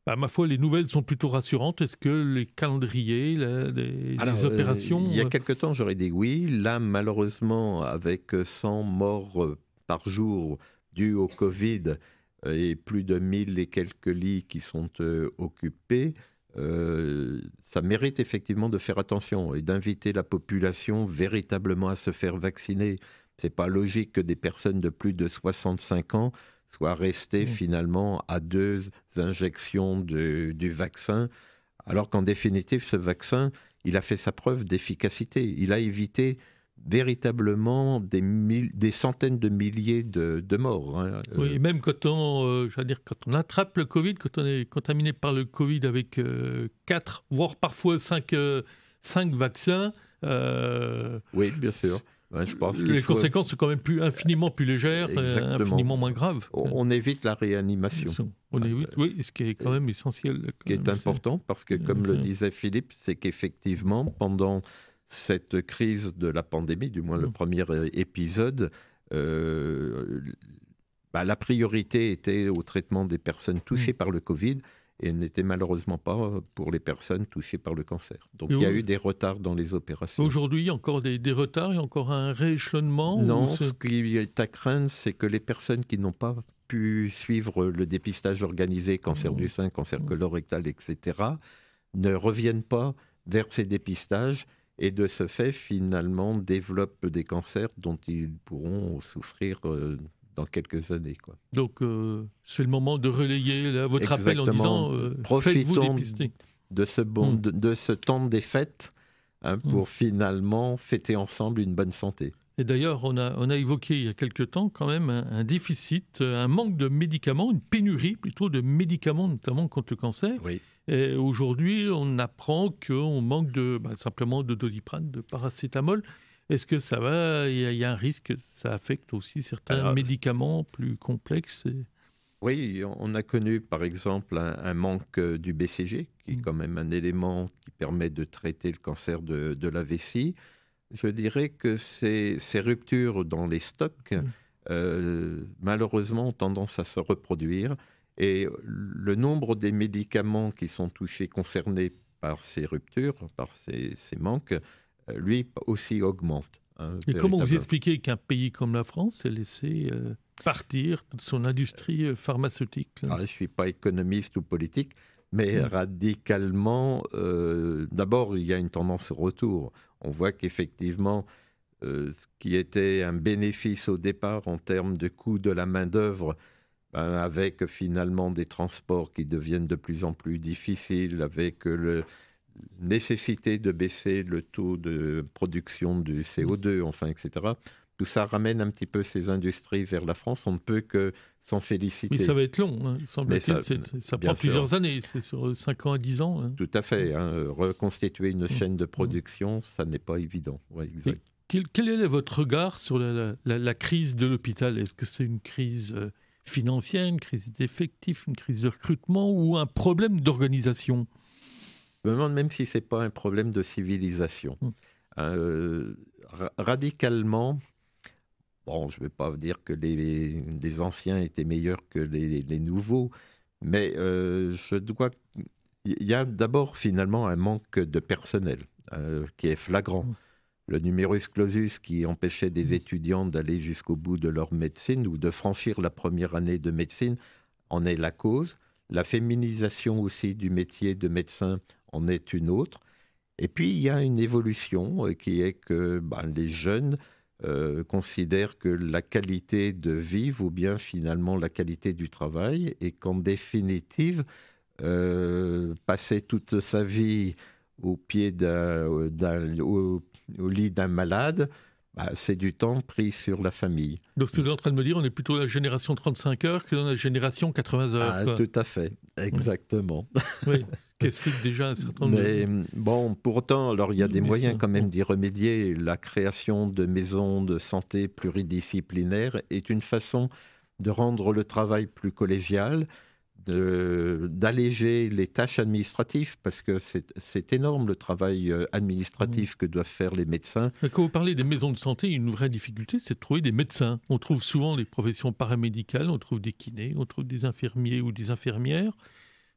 Speaker 1: à bah, ma foi, les nouvelles sont plutôt rassurantes. Est-ce que les calendriers, les, euh, opérations... il y a
Speaker 2: euh, quelque temps, j'aurais dit oui. Là, malheureusement, avec 100 morts euh, par jour dus au Covid et plus de 1000 et quelques lits qui sont occupés, ça mérite effectivement de faire attention et d'inviter la population véritablement à se faire vacciner. C'est pas logique que des personnes de plus de 65 ans soit resté mm. finalement à deux injections du vaccin, alors qu'en définitive, ce vaccin, il a fait sa preuve d'efficacité. Il a évité véritablement des, des centaines de milliers de, morts. Hein, euh. Oui,
Speaker 1: même quand on, euh, dire, quand on attrape le Covid, quand on est contaminé par le Covid avec euh, quatre, voire parfois cinq vaccins. Oui, bien sûr
Speaker 2: je pense les conséquences
Speaker 1: sont quand même plus, infiniment plus légères, euh, infiniment moins graves.
Speaker 2: On, évite la réanimation.
Speaker 1: On évite, oui, ce qui est quand même essentiel. Ce qui est important parce que, comme le
Speaker 2: disait Philippe, c'est qu'effectivement, pendant cette crise de la pandémie, du moins le mm. premier euh, épisode, euh, bah, la priorité était au traitement des personnes touchées mm. par le Covid et n'était malheureusement pas euh, pour les personnes touchées par le cancer. Donc il y a eu des retards dans les opérations.
Speaker 1: Aujourd'hui, encore des, retards, il y a encore un rééchelonnement Non, ce
Speaker 2: qui est à craindre, c'est que les personnes qui n'ont pas pu suivre le dépistage organisé, cancer mmh. du sein, cancer mmh. colorectal, etc., ne reviennent pas vers ces dépistages et de ce fait, finalement, développent des cancers dont ils pourront souffrir euh, quelques années.
Speaker 1: Donc, euh, c'est le moment de relayer votre appel en disant euh, profitons
Speaker 2: de ce, bon, hmm. de, ce temps des fêtes hein, hmm. pour finalement fêter ensemble une bonne santé.
Speaker 1: Et d'ailleurs, on a, on a évoqué il y a quelques temps quand même un, déficit, euh, un manque de médicaments, une pénurie plutôt de médicaments, notamment contre le cancer. Et aujourd'hui, on apprend qu'on manque de, bah, simplement de doliprane, de paracétamol. Est-ce que ça va Il y, a un risque, ça affecte aussi certains médicaments plus complexes
Speaker 2: Oui, on a connu par exemple un, manque euh, du BCG, qui est mmh. quand même un élément qui permet de traiter le cancer de, la vessie. Je dirais que ces, ces ruptures dans les stocks, mmh. euh, malheureusement, ont tendance à se reproduire. Et le nombre des médicaments qui sont touchés, concernés par ces ruptures, par ces manques, lui aussi augmente. Hein, Et comment vous
Speaker 1: expliquez qu'un pays comme la France ait laissé euh, partir toute son industrie euh, pharmaceutique ah, Je ne
Speaker 2: suis pas économiste ou politique, mais hmm. radicalement, euh, d'abord, il y a une tendance retour. On voit qu'effectivement, ce qui était un bénéfice au départ en termes de coût de la main-d'œuvre, ben, avec finalement des transports qui deviennent de plus en plus difficiles, avec le, nécessité de baisser le taux de production du CO2, enfin, etc. Tout ça ramène un petit peu ces industries vers la France. On ne peut que s'en féliciter. Mais ça va être long, hein, semble-t-il. Ça, prend plusieurs
Speaker 1: années, c'est sur 5 ans à 10 ans. Hein. Tout à fait.
Speaker 2: Hein. Reconstituer une mmh. chaîne de mmh. production, ça n'est pas évident.
Speaker 1: Quel, est votre regard sur la, la crise de l'hôpital Est-ce que c'est une crise euh, financière, une crise d'effectifs, une crise de recrutement ou un problème d'organisation je me demande même
Speaker 2: si ce n'est pas un problème de civilisation. Hmm. Hein, euh, radicalement, bon, je ne vais pas dire que les, anciens étaient meilleurs que les, nouveaux, mais euh, je dois. Il y a d'abord finalement un manque de personnel euh, qui est flagrant. Hmm. Le numerus clausus qui empêchait des hmm. étudiants d'aller jusqu'au bout de leur médecine ou de franchir la première année de médecine en est la cause. La féminisation aussi du métier de médecin en est une autre. Et puis il y a une évolution euh, qui est que ben, les jeunes euh, considèrent que la qualité de vie ou bien finalement la qualité du travail et qu'en définitive, euh, passer toute sa vie au pied au, lit d'un malade, bah, c'est du temps pris sur la famille.
Speaker 1: Donc tu es en train de me dire, on est plutôt la génération 35 heures que dans la génération 80 heures. Ah, tout à
Speaker 2: fait, exactement.
Speaker 1: Oui, qui déjà un certain nombre Mais
Speaker 2: bon, pourtant, alors il y a des moyens quand même d'y remédier. La création de maisons de santé pluridisciplinaires est une façon de rendre le travail plus collégial, d'alléger les tâches administratives, parce que c'est énorme le travail euh, administratif mmh. que doivent faire les médecins.
Speaker 1: Quand vous parlez des maisons de santé, une vraie difficulté, c'est de trouver des médecins. On trouve souvent les professions paramédicales, on trouve des kinés, on trouve des infirmiers ou des infirmières,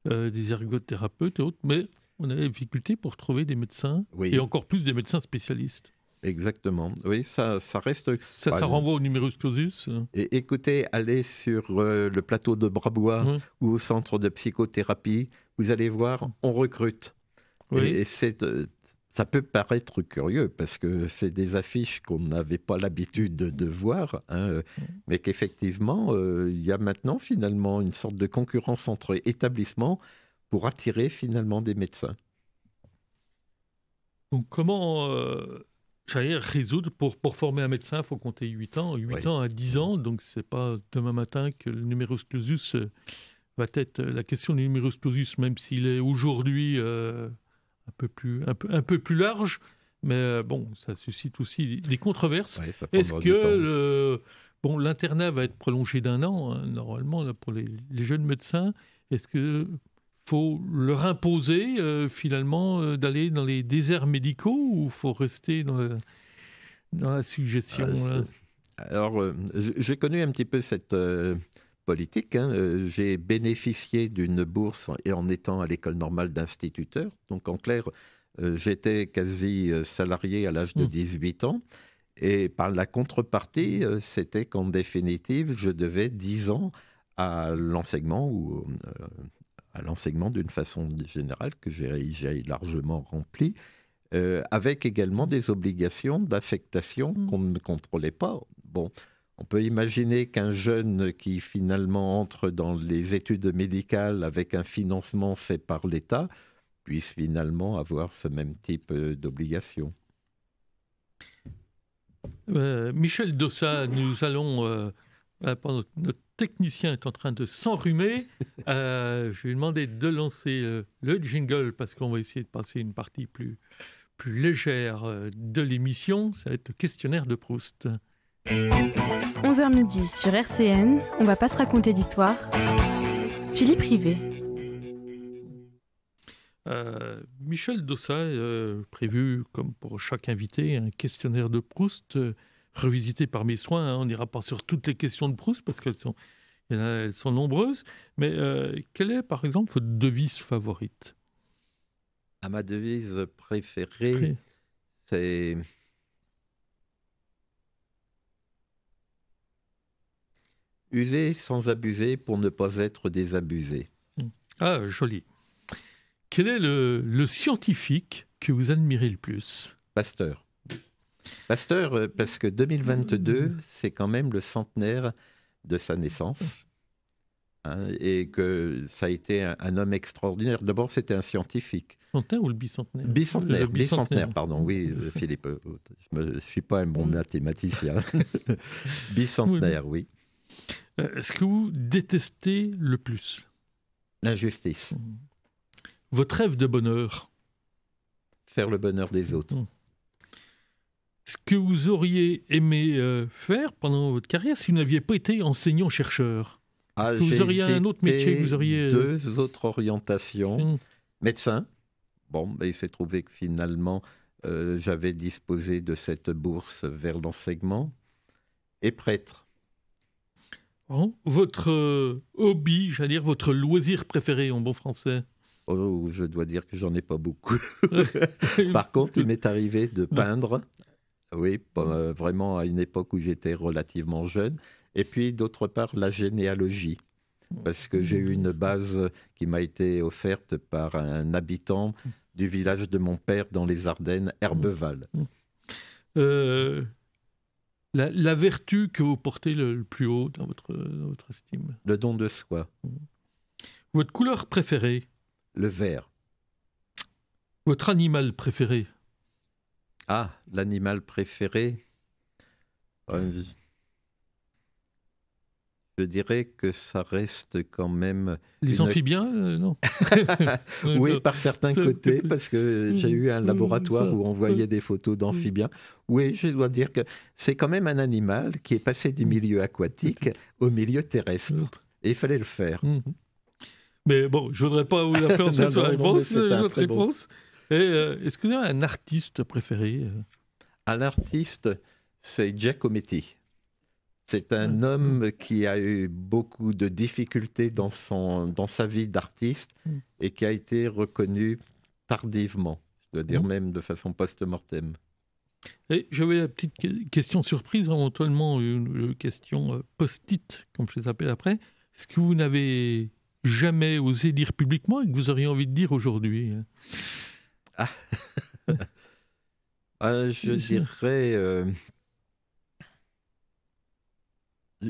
Speaker 1: euh, des ergothérapeutes et autres, mais on a des difficultés pour trouver des médecins, et encore
Speaker 2: plus des médecins spécialistes. Exactement. Oui, ça, ça reste. Ça, ça bah, renvoie
Speaker 1: au numerus clausus. Euh.
Speaker 2: Et, écoutez, allez sur euh, le plateau de Brabois ou au centre de psychothérapie. Vous allez voir, on recrute. Oui. Et, c'est. Euh, ça peut paraître curieux parce que c'est des affiches qu'on n'avait pas l'habitude de voir, hein, mais qu'effectivement, il y a maintenant finalement une sorte de concurrence entre établissements pour attirer finalement des médecins.
Speaker 1: Donc comment j'allais résoudre, pour, pour former un médecin, il faut compter 8 ans. 8 ans à 10 ans, donc c'est pas demain matin que le numerus clausus euh, va être... Euh, la question du numerus clausus, même s'il est aujourd'hui euh, un, peu plus, un, peu, un peu plus large, mais bon, ça suscite aussi des controverses. Est-ce que le, bon, l'internat va être prolongé d'un an, hein, normalement, pour les, les jeunes médecins Est-ce que faut leur imposer euh, finalement euh, d'aller dans les déserts médicaux ou faut rester dans, euh, la suggestion
Speaker 2: Alors, j'ai connu un petit peu cette politique. Hein. J'ai bénéficié d'une bourse en, et en étant à l'école normale d'instituteur. Donc, en clair, j'étais quasi salarié à l'âge de 18 mmh. ans. Et par la contrepartie, c'était qu'en définitive, je devais 10 ans à l'enseignement ou à l'enseignement d'une façon générale que j'ai largement rempli, euh, avec également des obligations d'affectation mm. qu'on ne contrôlait pas. Bon, on peut imaginer qu'un jeune qui finalement entre dans les études médicales avec un financement fait par l'État puisse finalement avoir ce même type euh, d'obligation.
Speaker 1: Euh, Michel Dossa, nous allons, pendant notre technicien est en train de s'enrhumer. Euh, je vais lui demander de lancer euh, le jingle parce qu'on va essayer de passer une partie plus, plus légère euh, de l'émission. Ça va être le questionnaire de Proust. 11h
Speaker 2: 10 sur RCN, on va pas se raconter d'histoire. Philippe Rivet.
Speaker 1: Michel Dossat, prévu comme pour chaque invité, un questionnaire de Proust Revisité par mes soins. Hein. On n'ira pas sur toutes les questions de Proust parce qu'elles sont, elles sont nombreuses. Mais euh, quelle est, par exemple, votre devise favorite
Speaker 2: ah, Ma devise préférée, c'est. User sans abuser pour ne pas être désabusé.
Speaker 1: Hum. Ah, joli. Quel est le scientifique que vous admirez le plus
Speaker 2: Pasteur. Pasteur, euh, parce que 2022, c'est quand même le centenaire de sa naissance. Hein, et que ça a été un, homme extraordinaire. D'abord, c'était un scientifique.
Speaker 1: Centenaire ou le bicentenaire Bicentenaire, pardon, oui, euh, Philippe.
Speaker 2: Euh, je ne suis pas un bon mm. mathématicien.
Speaker 1: bicentenaire, oui. Est-ce que vous détestez le plus L'injustice. Mm. Votre rêve de bonheur Faire le bonheur des autres. Mm ce que vous auriez aimé euh, faire pendant votre carrière si vous n'aviez pas été enseignant-chercheur Est-ce ah, que vous auriez un autre métier vous auriez... Deux autres
Speaker 2: orientations. Hum. Médecin. Bon, il s'est trouvé que finalement, euh, j'avais disposé de cette bourse vers l'enseignement. Et prêtre.
Speaker 1: votre euh, hobby, j'allais dire, votre loisir préféré en bon français
Speaker 2: oh, je dois dire que j'en ai pas beaucoup. Par contre, il m'est arrivé de peindre oui, mm. euh, vraiment à une époque où j'étais relativement jeune. Et puis, d'autre part, la généalogie. Mm. Parce que j'ai eu une mm. base qui m'a été offerte par un habitant du village de mon père dans les Ardennes, Herbeval.
Speaker 1: Euh, la, vertu que vous portez le, plus haut dans votre estime
Speaker 2: Le don de soi.
Speaker 1: Votre couleur préférée
Speaker 2: Le vert. Votre
Speaker 1: animal préféré
Speaker 2: ah, l'animal préféré euh, Je dirais que ça reste quand même. Les amphibiens,
Speaker 1: euh, non Oui, par certains côtés,
Speaker 2: parce que j'ai mm, eu un mm, laboratoire où on voyait des photos mm. d'amphibiens. Oui, je dois dire que c'est quand même un animal qui est passé du milieu aquatique au milieu terrestre. Et il fallait le faire.
Speaker 1: Mais bon, je ne voudrais pas vous faire de réponse, euh, votre réponse excusez euh, est un artiste préféré euh? Un artiste, c'est
Speaker 2: Giacometti. C'est un ah, homme qui a eu beaucoup de difficultés dans, son, dans sa vie d'artiste hmm. et qui a été reconnu tardivement, je dois dire hmm. même de façon post-mortem.
Speaker 1: J'avais la petite question surprise, hein, éventuellement euh, une question post-it, comme je les appelle après. Est-ce que vous n'avez jamais osé dire publiquement et que vous auriez envie de dire aujourd'hui hein? Ah.
Speaker 2: Euh, je dirais. Euh,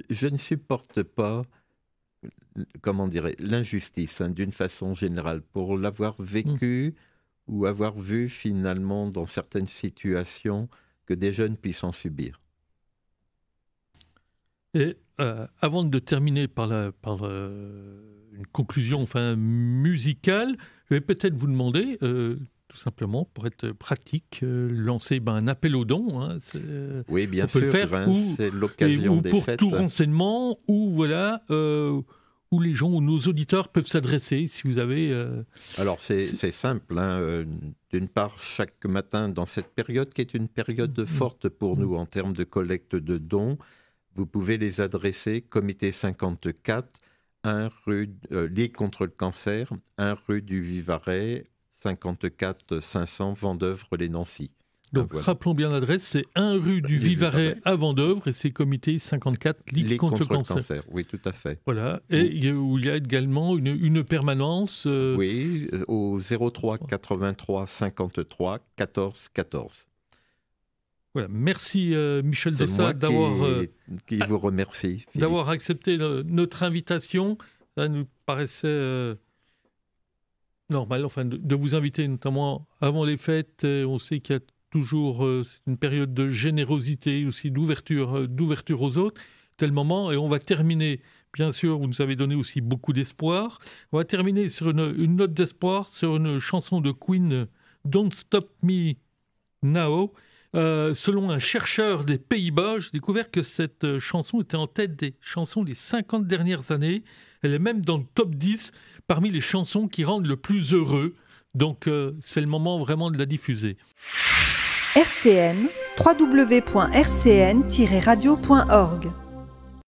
Speaker 2: je ne supporte pas, comment l'injustice hein, d'une façon générale. Pour l'avoir mmh. vécu ou avoir vu finalement dans certaines situations que des jeunes puissent en subir.
Speaker 1: Et euh, avant de terminer par, la, par une conclusion enfin, musicale, je vais peut-être vous demander tout simplement, pour être pratique, euh, lancer ben, un appel aux dons. Hein, oui, bien sûr, faire, c'est l'occasion des pour tout renseignement, ou voilà... Euh, où les gens, où nos auditeurs peuvent s'adresser si vous avez... Euh,
Speaker 2: Alors c'est simple. Hein, d'une part, chaque matin, dans cette période qui est une période mm-hmm. forte pour nous mm-hmm. en termes de collecte de dons, vous pouvez les adresser comité 54, 1 rue Ligue contre le cancer, 1 rue du Vivarais, 54 500 Vendœuvre les Nancy. Ah, Donc,
Speaker 1: rappelons bien l'adresse, c'est 1 rue du Vivarais à Vendœuvre et c'est comité 54 Ligue, contre, le cancer. Oui, tout à fait. Voilà, et il y a également une, permanence.
Speaker 2: Euh, oui, euh, au 03 83 53 14 14.
Speaker 1: Voilà, merci euh, Michel Dessa, d'avoir
Speaker 2: qui vous remercie
Speaker 1: d'avoir accepté notre invitation. Ça nous paraissait normal, enfin, de, vous inviter notamment avant les fêtes. Euh, on sait qu'il y a toujours euh, une période de générosité, aussi d'ouverture, euh, d'ouverture aux autres. Tel moment, et on va terminer, bien sûr, vous nous avez donné aussi beaucoup d'espoir. On va terminer sur une, note d'espoir, sur une chanson de Queen, Don't Stop Me Now. selon un chercheur des Pays-Bas, j'ai découvert que cette chanson était en tête des chansons des 50 dernières années. Elle est même dans le top 10 parmi les chansons qui rendent le plus heureux. Donc euh, c'est le moment vraiment de la diffuser.